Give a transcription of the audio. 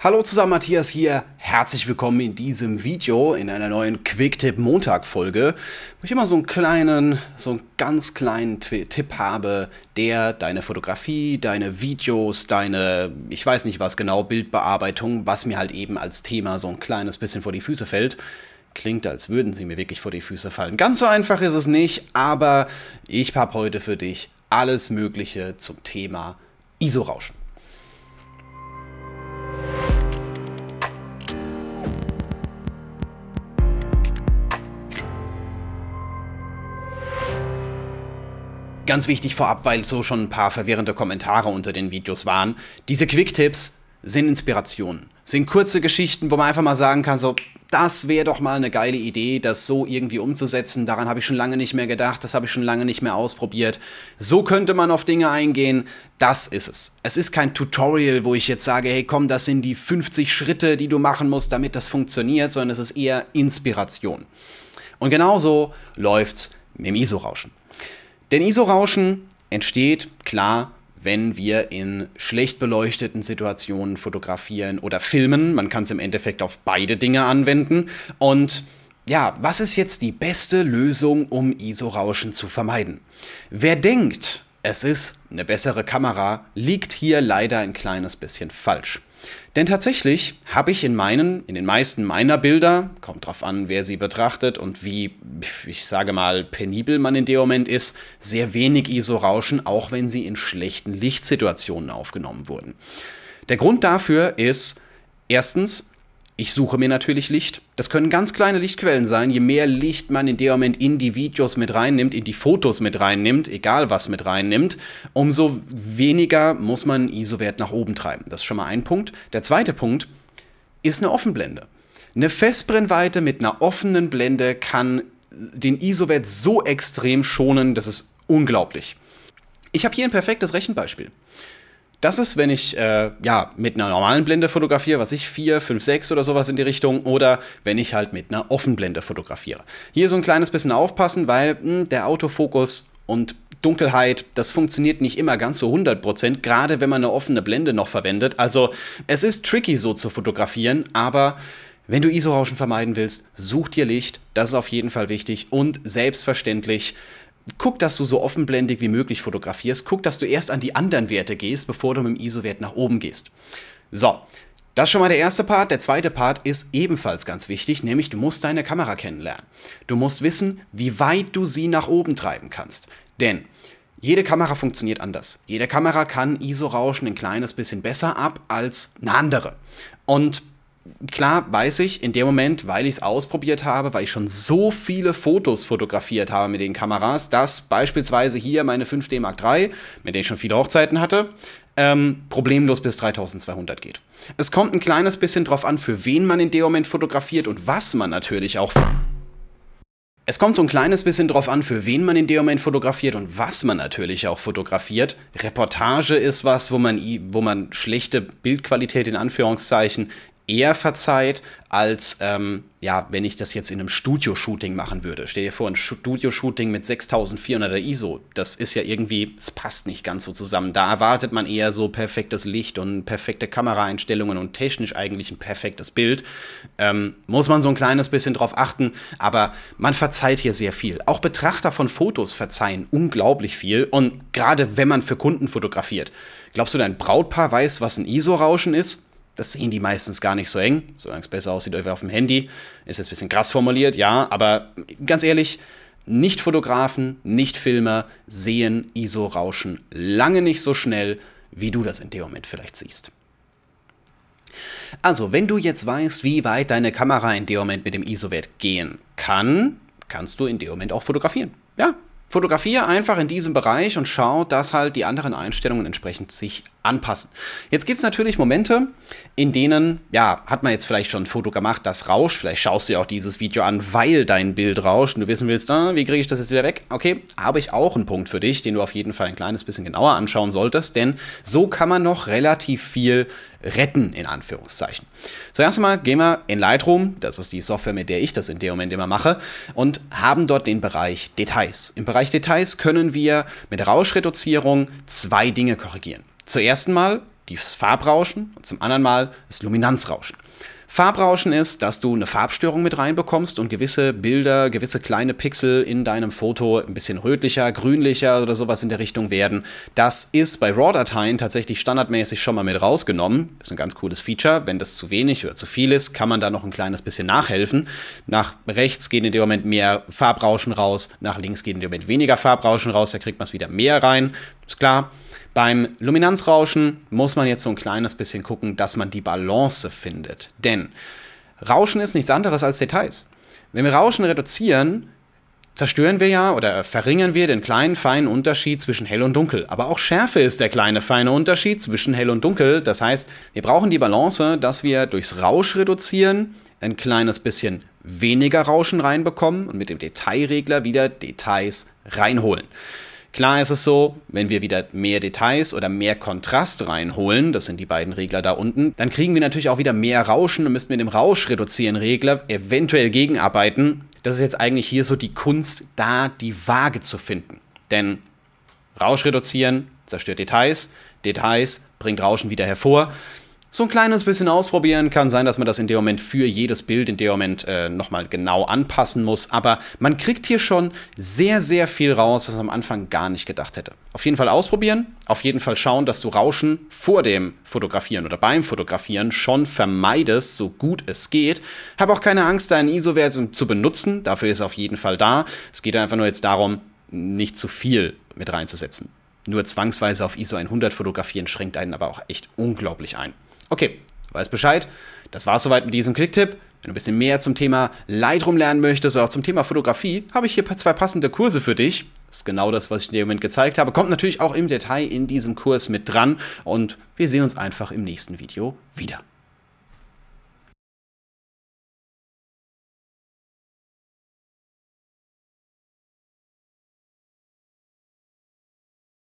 Hallo zusammen, Matthias hier. Herzlich willkommen in diesem Video, in einer neuen Quicktip Montag Folge, wo ich immer so einen kleinen, so einen ganz kleinen Tipp habe, der deine Fotografie, deine Videos, deine, ich weiß nicht was genau, Bildbearbeitung, was mir halt eben als Thema so ein kleines bisschen vor die Füße fällt, klingt, als würden sie mir wirklich vor die Füße fallen. Ganz so einfach ist es nicht, aber ich habe heute für dich alles Mögliche zum Thema ISO-Rauschen. ganz wichtig vorab, weil so schon ein paar verwirrende Kommentare unter den Videos waren. Diese Quicktipps sind Inspirationen, sind kurze Geschichten, wo man einfach mal sagen kann, so, das wäre doch mal eine geile Idee, das so irgendwie umzusetzen. Daran habe ich schon lange nicht mehr gedacht, das habe ich schon lange nicht mehr ausprobiert. So könnte man auf Dinge eingehen. Das ist es. Es ist kein Tutorial, wo ich jetzt sage, hey komm, das sind die 50 Schritte, die du machen musst, damit das funktioniert, sondern es ist eher Inspiration. Und genauso läuft's mit dem ISO-Rauschen. Denn ISO-Rauschen entsteht, klar, wenn wir in schlecht beleuchteten Situationen fotografieren oder filmen. Man kann es im Endeffekt auf beide Dinge anwenden. Und ja, was ist jetzt die beste Lösung, um ISO-Rauschen zu vermeiden? Wer denkt, es ist eine bessere Kamera, liegt hier leider ein kleines bisschen falsch. Denn tatsächlich habe ich in meinen, in den meisten meiner Bilder, kommt drauf an, wer sie betrachtet und wie, ich sage mal, penibel man in dem Moment ist, sehr wenig ISO-Rauschen, auch wenn sie in schlechten Lichtsituationen aufgenommen wurden. Der Grund dafür ist erstens, ich suche mir natürlich Licht. Das können ganz kleine Lichtquellen sein. Je mehr Licht man in dem Moment in die Videos mit reinnimmt, in die Fotos mit reinnimmt, egal was mit reinnimmt, umso weniger muss man ISO-Wert nach oben treiben. Das ist schon mal ein Punkt. Der zweite Punkt ist eine Offenblende. Eine Festbrennweite mit einer offenen Blende kann den ISO-Wert so extrem schonen, das ist unglaublich. Ich habe hier ein perfektes Rechenbeispiel. Das ist, wenn ich äh, ja, mit einer normalen Blende fotografiere, was ich 4, 5, 6 oder sowas in die Richtung, oder wenn ich halt mit einer Offenblende fotografiere. Hier so ein kleines bisschen aufpassen, weil mh, hm, der Autofokus und Dunkelheit, das funktioniert nicht immer ganz so 100%, gerade wenn man eine offene Blende noch verwendet. Also es ist tricky so zu fotografieren, aber wenn du ISO-Rauschen vermeiden willst, such dir Licht, das ist auf jeden Fall wichtig und selbstverständlich guck, dass du so offenblendig wie möglich fotografierst. Guck, dass du erst an die anderen Werte gehst, bevor du mit dem ISO-Wert nach oben gehst. So, das ist schon mal der erste Part. Der zweite Part ist ebenfalls ganz wichtig, nämlich du musst deine Kamera kennenlernen. Du musst wissen, wie weit du sie nach oben treiben kannst. Denn jede Kamera funktioniert anders. Jede Kamera kann ISO-Rauschen ein kleines bisschen besser ab als eine andere. Und klar weiß ich in dem Moment, weil ich es ausprobiert habe, weil ich schon so viele Fotos fotografiert habe mit den Kameras, dass beispielsweise hier meine 5D Mark III, mit der ich schon viele Hochzeiten hatte, ähm, problemlos bis 3200 geht. Es kommt ein kleines bisschen drauf an, für wen man in dem Moment fotografiert und was man natürlich auch. Es kommt so ein kleines bisschen drauf an, für wen man in dem Moment fotografiert und was man natürlich auch fotografiert. Reportage ist was, wo man, wo man schlechte Bildqualität in Anführungszeichen eher verzeiht, als ähm, ja, wenn ich das jetzt in einem Studio-Shooting machen würde. Stell dir vor, ein Studio-Shooting mit 6400er ISO, das ist ja irgendwie, es passt nicht ganz so zusammen. Da erwartet man eher so perfektes Licht und perfekte Kameraeinstellungen und technisch eigentlich ein perfektes Bild. Ähm, muss man so ein kleines bisschen drauf achten, aber man verzeiht hier sehr viel. Auch Betrachter von Fotos verzeihen unglaublich viel und gerade wenn man für Kunden fotografiert. Glaubst du, dein Brautpaar weiß, was ein ISO-Rauschen ist? Das sehen die meistens gar nicht so eng, solange es besser aussieht auf dem Handy. Ist jetzt ein bisschen krass formuliert, ja, aber ganz ehrlich, nicht Fotografen, nicht Filmer sehen ISO-Rauschen lange nicht so schnell, wie du das in dem Moment vielleicht siehst. Also, wenn du jetzt weißt, wie weit deine Kamera in dem Moment mit dem ISO-Wert gehen kann, kannst du in dem Moment auch fotografieren. Ja, Fotografiere einfach in diesem Bereich und schau, dass halt die anderen Einstellungen entsprechend sich anpassen. Jetzt gibt es natürlich Momente, in denen, ja, hat man jetzt vielleicht schon ein Foto gemacht, das rauscht. Vielleicht schaust du dir auch dieses Video an, weil dein Bild rauscht und du wissen willst, ah, wie kriege ich das jetzt wieder weg? Okay, habe ich auch einen Punkt für dich, den du auf jeden Fall ein kleines bisschen genauer anschauen solltest, denn so kann man noch relativ viel retten, in Anführungszeichen. Zuerst einmal gehen wir in Lightroom, das ist die Software, mit der ich das in dem Moment immer mache, und haben dort den Bereich Details. Im Bereich Bereich Details können wir mit Rauschreduzierung zwei Dinge korrigieren. Zuerst mal das Farbrauschen und zum anderen mal das Luminanzrauschen. Farbrauschen ist, dass du eine Farbstörung mit reinbekommst und gewisse Bilder, gewisse kleine Pixel in deinem Foto ein bisschen rötlicher, grünlicher oder sowas in der Richtung werden. Das ist bei RAW-Dateien tatsächlich standardmäßig schon mal mit rausgenommen. Ist ein ganz cooles Feature. Wenn das zu wenig oder zu viel ist, kann man da noch ein kleines bisschen nachhelfen. Nach rechts gehen in dem Moment mehr Farbrauschen raus, nach links gehen in dem Moment weniger Farbrauschen raus, da kriegt man es wieder mehr rein. Ist klar. Beim Luminanzrauschen muss man jetzt so ein kleines bisschen gucken, dass man die Balance findet. Denn Rauschen ist nichts anderes als Details. Wenn wir Rauschen reduzieren, zerstören wir ja oder verringern wir den kleinen feinen Unterschied zwischen hell und dunkel. Aber auch Schärfe ist der kleine feine Unterschied zwischen hell und dunkel. Das heißt, wir brauchen die Balance, dass wir durchs Rausch reduzieren, ein kleines bisschen weniger Rauschen reinbekommen und mit dem Detailregler wieder Details reinholen. Klar ist es so, wenn wir wieder mehr Details oder mehr Kontrast reinholen, das sind die beiden Regler da unten, dann kriegen wir natürlich auch wieder mehr Rauschen und müssen mit dem Rausch reduzieren Regler eventuell gegenarbeiten. Das ist jetzt eigentlich hier so die Kunst, da die Waage zu finden. Denn Rausch reduzieren zerstört Details, Details bringt Rauschen wieder hervor. So ein kleines bisschen ausprobieren kann sein, dass man das in dem Moment für jedes Bild in dem Moment äh, nochmal genau anpassen muss. Aber man kriegt hier schon sehr, sehr viel raus, was man am Anfang gar nicht gedacht hätte. Auf jeden Fall ausprobieren. Auf jeden Fall schauen, dass du Rauschen vor dem Fotografieren oder beim Fotografieren schon vermeidest, so gut es geht. Hab auch keine Angst, deinen ISO-Wert zu benutzen. Dafür ist er auf jeden Fall da. Es geht einfach nur jetzt darum, nicht zu viel mit reinzusetzen. Nur zwangsweise auf ISO 100 fotografieren schränkt einen aber auch echt unglaublich ein. Okay, weiß Bescheid. Das war's soweit mit diesem Klicktipp. Wenn du ein bisschen mehr zum Thema Lightroom lernen möchtest oder auch zum Thema Fotografie, habe ich hier zwei passende Kurse für dich. Das ist genau das, was ich dir im Moment gezeigt habe. Kommt natürlich auch im Detail in diesem Kurs mit dran. Und wir sehen uns einfach im nächsten Video wieder.